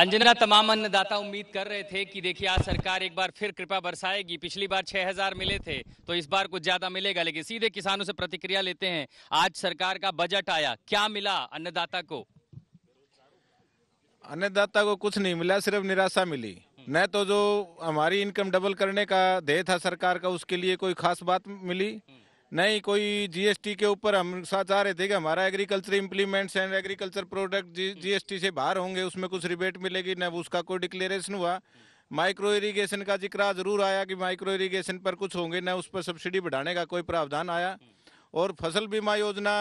अंजना तमाम अन्नदाता उम्मीद कर रहे थे कि देखिए आज सरकार एक बार फिर कृपा बरसाएगी पिछली बार 6000 मिले थे तो इस बार कुछ ज्यादा मिलेगा लेकिन सीधे किसानों से प्रतिक्रिया लेते हैं आज सरकार का बजट आया क्या मिला अन्नदाता को अन्नदाता को कुछ नहीं मिला सिर्फ निराशा मिली न तो जो हमारी इनकम डबल करने का दे था सरकार का उसके लिए कोई खास बात मिली नहीं कोई जीएसटी के ऊपर हम चाह रहे थे कि हमारा agriculture implements and agriculture product GST से बाहर होंगे उसमें कुछ रिबेट मिलेगी न उसका कोई डिक्लेरेशन हुआ माइक्रो इरिगेशन का जिक्र जरूर आया कि माइक्रो इरिगेशन पर कुछ होंगे न उस पर सब्सिडी बढ़ाने का कोई प्रावधान आया और फसल बीमा योजना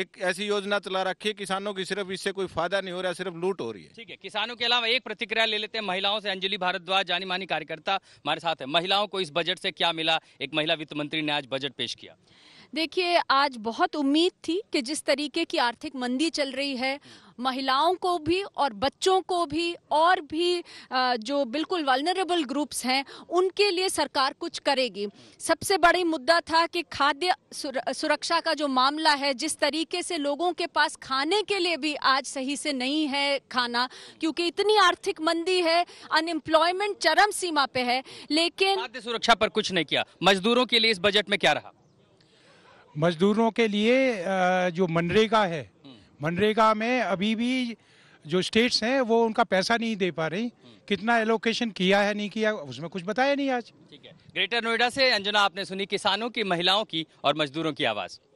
एक ऐसी योजना चला रखी है किसानों की सिर्फ इससे कोई फायदा नहीं हो रहा सिर्फ लूट हो रही है ठीक है किसानों के अलावा एक प्रतिक्रिया ले लेते हैं महिलाओं से अंजलि भारद्वाज जानी मानी कार्यकर्ता हमारे साथ है महिलाओं को इस बजट से क्या मिला एक महिला वित्त मंत्री ने आज बजट पेश किया देखिए आज बहुत उम्मीद थी कि जिस तरीके की आर्थिक मंदी चल रही है महिलाओं को भी और बच्चों को भी और भी जो बिल्कुल वालनरेबल ग्रुप्स हैं उनके लिए सरकार कुछ करेगी सबसे बड़ी मुद्दा था कि खाद्य सुरक्षा का जो मामला है जिस तरीके से लोगों के पास खाने के लिए भी आज सही से नहीं है खाना क्योंकि इतनी आर्थिक मंदी है अनएम्प्लॉयमेंट चरम सीमा पे है लेकिन खाद्य सुरक्षा पर कुछ नहीं किया मजदूरों के लिए इस बजट में क्या रहा मजदूरों के लिए जो मनरेगा है मनरेगा में अभी भी जो स्टेट्स हैं वो उनका पैसा नहीं दे पा रही कितना एलोकेशन किया है नहीं किया उसमें कुछ बताया नहीं आज ठीक है ग्रेटर नोएडा से अंजना आपने सुनी किसानों की महिलाओं की और मजदूरों की आवाज़